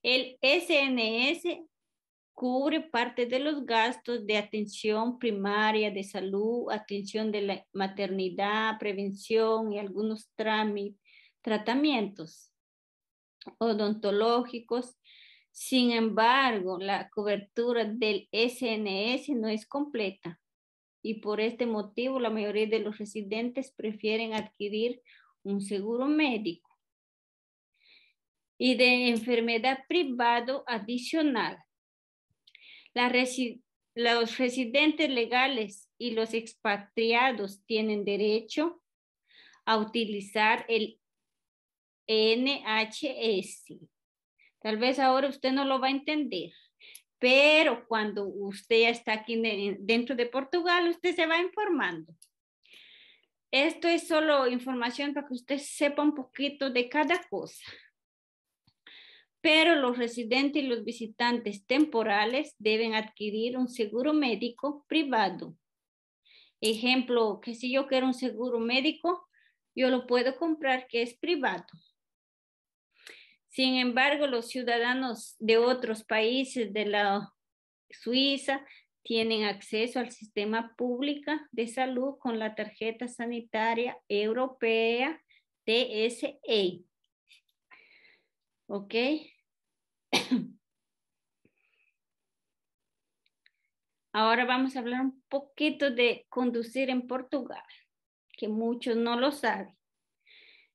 El SNS cubre parte de los gastos de atención primaria de salud, atención de la maternidad, prevención y algunos tratamientos odontológicos sin embargo, la cobertura del SNS no es completa y por este motivo la mayoría de los residentes prefieren adquirir un seguro médico y de enfermedad privado adicional. los residentes legales y los expatriados tienen derecho a utilizar el NHS Tal vez ahora usted no lo va a entender, pero cuando usted ya está aquí dentro de Portugal, usted se va informando. Esto es solo información para que usted sepa un poquito de cada cosa. Pero los residentes y los visitantes temporales deben adquirir un seguro médico privado. Ejemplo, que si yo quiero un seguro médico, yo lo puedo comprar que es privado. Sin embargo, los ciudadanos de otros países de la Suiza tienen acceso al sistema público de salud con la tarjeta sanitaria europea TSE. ¿Ok? [coughs] Ahora vamos a hablar un poquito de conducir en Portugal, que muchos no lo saben.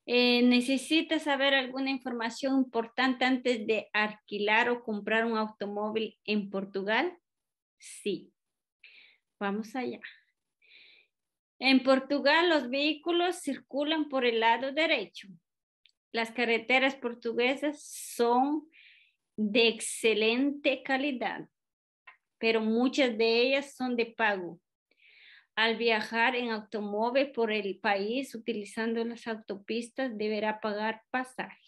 Eh, ¿Necesitas saber alguna información importante antes de alquilar o comprar un automóvil en Portugal? Sí. Vamos allá. En Portugal los vehículos circulan por el lado derecho. Las carreteras portuguesas son de excelente calidad, pero muchas de ellas son de pago al viajar en automóvil por el país utilizando las autopistas, deberá pagar pasajes.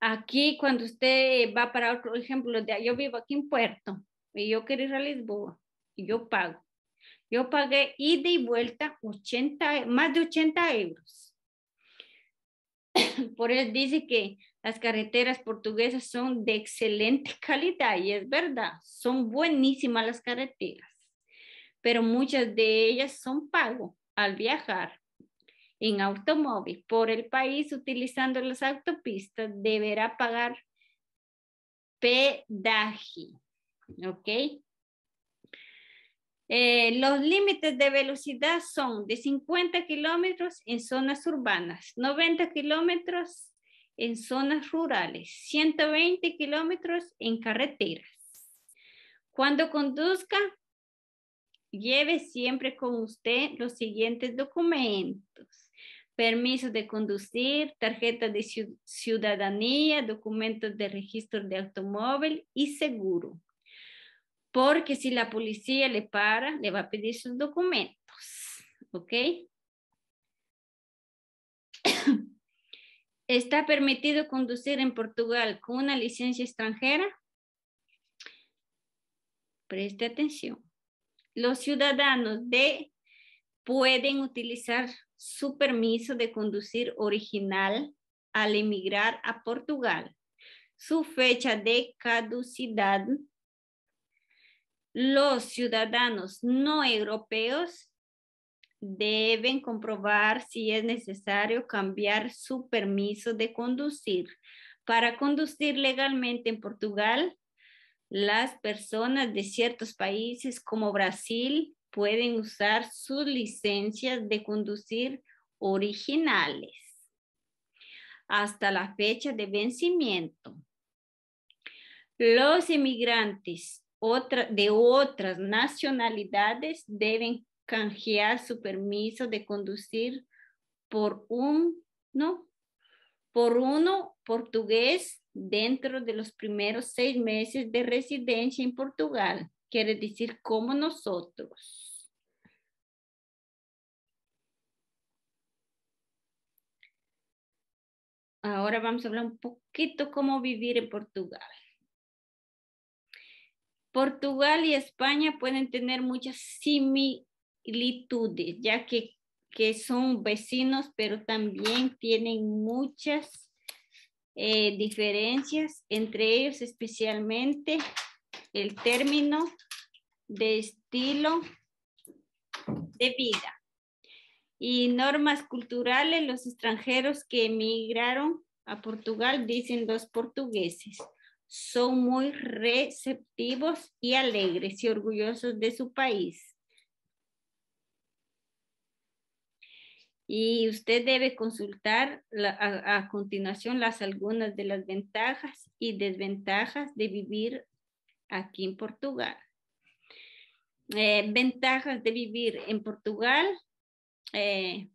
Aquí, cuando usted va para otro ejemplo, yo vivo aquí en Puerto y yo quiero ir a Lisboa, y yo pago. Yo pagué ida y vuelta 80, más de 80 euros. [coughs] Por eso dice que las carreteras portuguesas son de excelente calidad y es verdad, son buenísimas las carreteras pero muchas de ellas son pago al viajar en automóvil por el país utilizando las autopistas deberá pagar pedaje. ¿Ok? Eh, los límites de velocidad son de 50 kilómetros en zonas urbanas, 90 kilómetros en zonas rurales, 120 kilómetros en carreteras. Cuando conduzca, lleve siempre con usted los siguientes documentos. permiso de conducir, tarjeta de ciudadanía, documentos de registro de automóvil y seguro. Porque si la policía le para, le va a pedir sus documentos. ¿Ok? [coughs] ¿Está permitido conducir en Portugal con una licencia extranjera? Preste atención los ciudadanos de pueden utilizar su permiso de conducir original al emigrar a Portugal. Su fecha de caducidad. Los ciudadanos no europeos deben comprobar si es necesario cambiar su permiso de conducir. Para conducir legalmente en Portugal, las personas de ciertos países como Brasil pueden usar sus licencias de conducir originales hasta la fecha de vencimiento. Los inmigrantes de otras nacionalidades deben canjear su permiso de conducir por un, ¿no? Por uno portugués dentro de los primeros seis meses de residencia en Portugal, quiere decir como nosotros. Ahora vamos a hablar un poquito cómo vivir en Portugal. Portugal y España pueden tener muchas similitudes, ya que, que son vecinos, pero también tienen muchas eh, diferencias, entre ellos especialmente el término de estilo de vida y normas culturales, los extranjeros que emigraron a Portugal, dicen los portugueses, son muy receptivos y alegres y orgullosos de su país. y usted debe consultar a, continuación las algunas de las ventajas y desventajas de vivir aquí en Portugal. Eh, ventajas de vivir en Portugal, eh,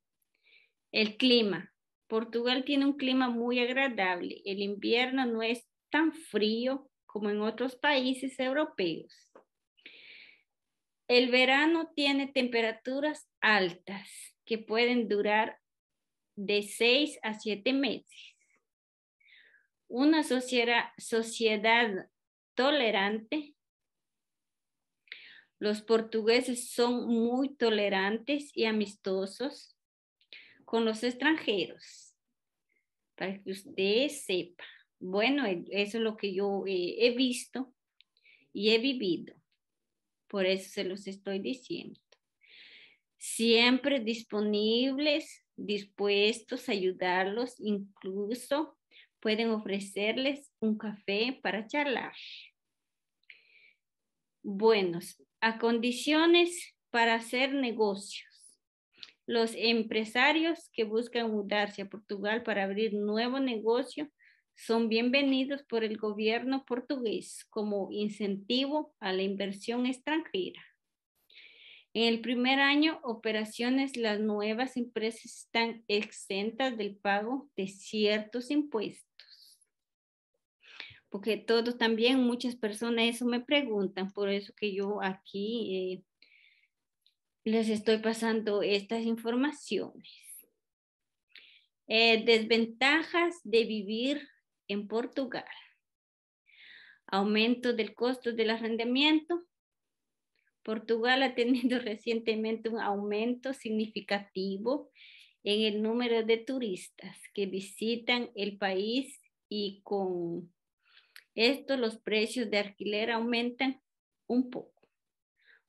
el clima. Portugal tiene un clima muy agradable. El invierno no es tan frío como en otros países europeos. El verano tiene temperaturas altas que pueden durar de seis a siete meses. Una sociedad, sociedad tolerante. Los portugueses son muy tolerantes y amistosos con los extranjeros, para que usted sepa. Bueno, e, eso es lo que yo eh, he visto y he vivido. Por eso se los estoy diciendo siempre disponibles, dispuestos a ayudarlos, incluso pueden ofrecerles un café para charlar. Buenos, a condiciones para hacer negocios. Los empresarios que buscan mudarse a Portugal para abrir nuevo negocio son bienvenidos por el gobierno portugués como incentivo a la inversión extranjera. En el primer año, operaciones, las nuevas empresas están exentas del pago de ciertos impuestos. Porque todos también, muchas personas eso me preguntan, por eso que yo aquí eh, les estoy pasando estas informaciones. Eh, desventajas de vivir en Portugal. Aumento del costo del arrendamiento, Portugal ha tenido [laughs] recientemente un aumento significativo en el número de turistas que visitan el país y con esto los precios de alquiler aumentan un poco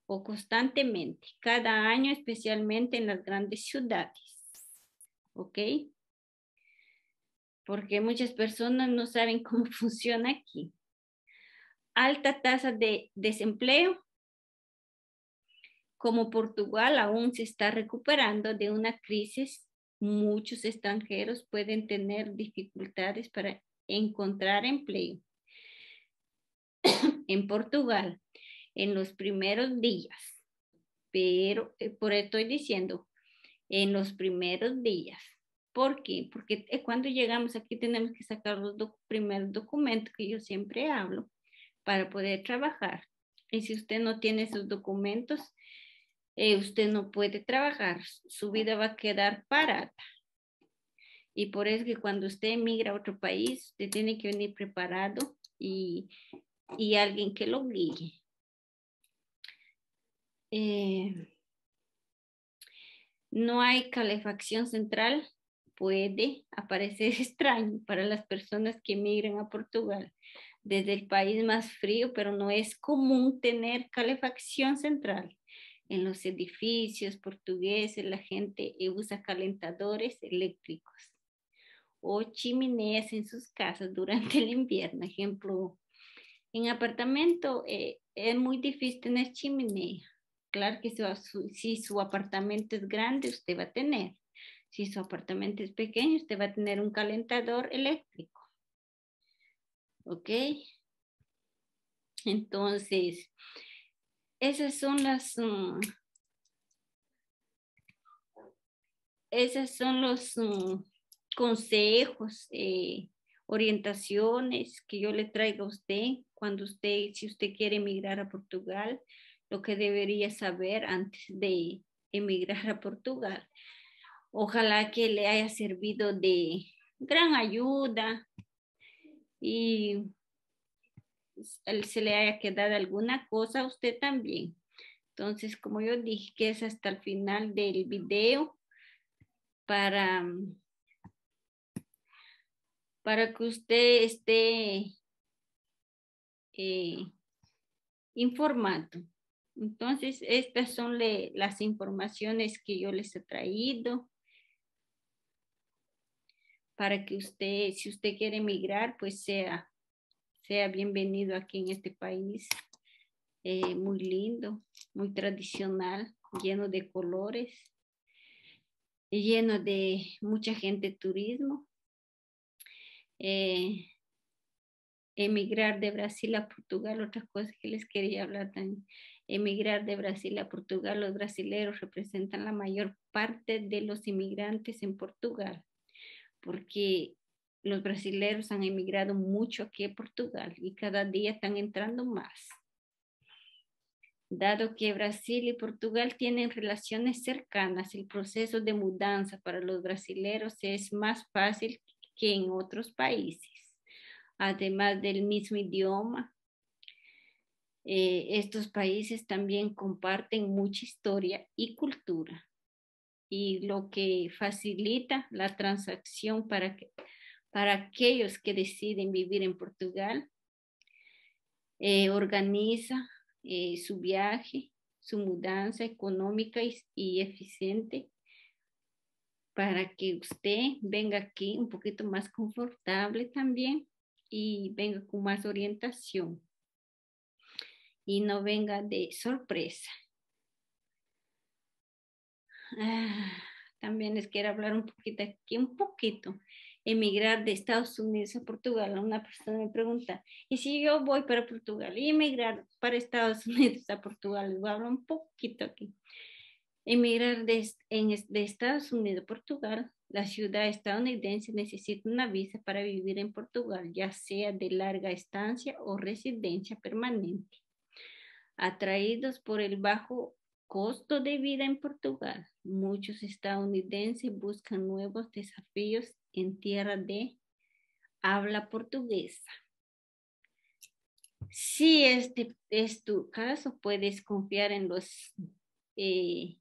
o constantemente cada año, especialmente en las grandes ciudades. ¿Ok? Porque muchas personas no saben [laughs] cómo funciona aquí. Alta tasa de desempleo como Portugal aún se está recuperando de una crisis, muchos extranjeros pueden tener dificultades para encontrar empleo. en Portugal, en los primeros días, pero eh, por eso estoy diciendo, en los primeros días. ¿Por qué? Porque eh, cuando llegamos aquí tenemos que sacar los dos primeros documentos que yo siempre hablo para poder trabajar. Y si usted no tiene esos documentos, eh, usted no puede trabajar, su vida va a quedar parada. Y por eso que cuando usted emigra a otro país, usted tiene que venir preparado y, alguien que lo guíe. Eh, no hay calefacción central, puede aparecer [laughs] extraño para las personas que emigran a Portugal desde el país más frío, pero no es común tener calefacción central en los edificios portugueses la gente eh, usa calentadores eléctricos o chimeneas en sus casas durante el invierno. Ejemplo, en apartamento eh, es muy difícil tener chimenea. Claro que si su apartamento es grande, usted va a tener. Si su apartamento es pequeño, usted va a tener un calentador eléctrico. ¿Ok? Entonces, esas son las... Mm, esos son los mm, consejos, eh, orientaciones que yo le traigo a usted cuando usted, si usted quiere emigrar a Portugal, lo que debería saber antes de emigrar a Portugal. Ojalá que le haya servido de gran ayuda y pues, se le haya quedado alguna cosa a usted también. Entonces, como yo dije, que es hasta el final del video para, para que usted esté eh, informado. Entonces, estas son las informaciones que yo les he traído para que usted, si usted quiere emigrar, pues sea sea bienvenido aquí en este país. Eh, muy lindo, muy tradicional, lleno de colores, lleno de mucha gente turismo. Eh, emigrar de Brasil a Portugal, otra cosa que les quería hablar también. Emigrar de Brasil a Portugal, los brasileros representan la mayor parte de los inmigrantes en Portugal, porque los brasileños han emigrado mucho aquí a Portugal y cada día están entrando más. Dado que Brasil y Portugal tienen relaciones cercanas, el proceso de mudanza para los brasileños es más fácil que en otros países. Además del mismo idioma, eh, estos países también comparten mucha historia y cultura, y lo que facilita la transacción para que, para aquellos que deciden vivir en Portugal. Eh, organiza eh, su viaje, su mudanza económica y, eficiente para que usted venga aquí un poquito más confortable también y venga con más orientación y no venga de sorpresa. Ah, también les quiero hablar un poquito aquí, un poquito emigrar de Estados Unidos a Portugal. Una persona me pregunta, ¿y si yo voy para Portugal y emigrar para Estados [laughs] Unidos a Portugal? Les voy a hablar un poquito aquí. Emigrar de, de Estados Unidos a Portugal, la ciudad estadounidense necesita una visa para vivir en Portugal, ya sea de larga estancia o residencia permanente. Atraídos por el bajo costo de vida en Portugal, muchos estadounidenses buscan nuevos desafíos en tierra de habla portuguesa. Si este es tu caso, puedes confiar en los, eh,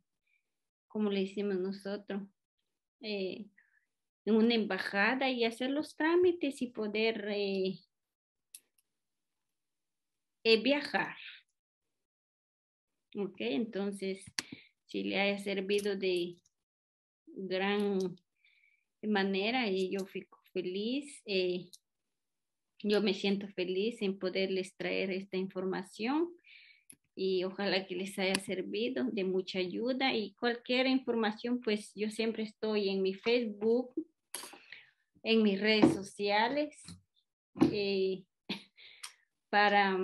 como le decimos nosotros, eh, en una embajada y hacer los trámites y poder eh, viajar. Ok, entonces, si le haya servido de gran manera y yo fico feliz. Eh, yo me siento feliz en poderles traer esta información y ojalá que les haya servido de mucha ayuda y cualquier información, pues yo siempre estoy en mi Facebook, en mis redes sociales, eh, [laughs] para,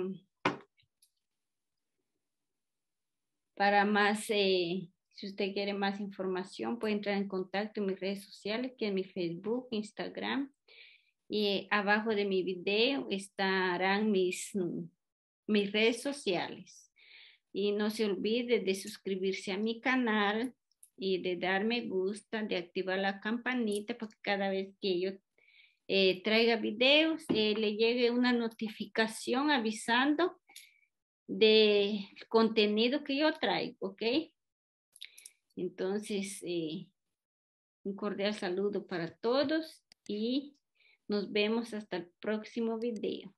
para más eh, si usted quiere más información, puede entrar en contacto en mis redes sociales, que es mi Facebook, Instagram. Y abajo de mi video estarán mis, mis redes sociales. Y no se olvide de suscribirse a mi canal y de dar me gusta, de activar la campanita, porque cada vez que yo eh, traiga videos, eh, le llegue una notificación avisando de contenido que yo traigo, ¿ok? Entonces, eh, un cordial saludo para todos y nos vemos hasta el próximo video.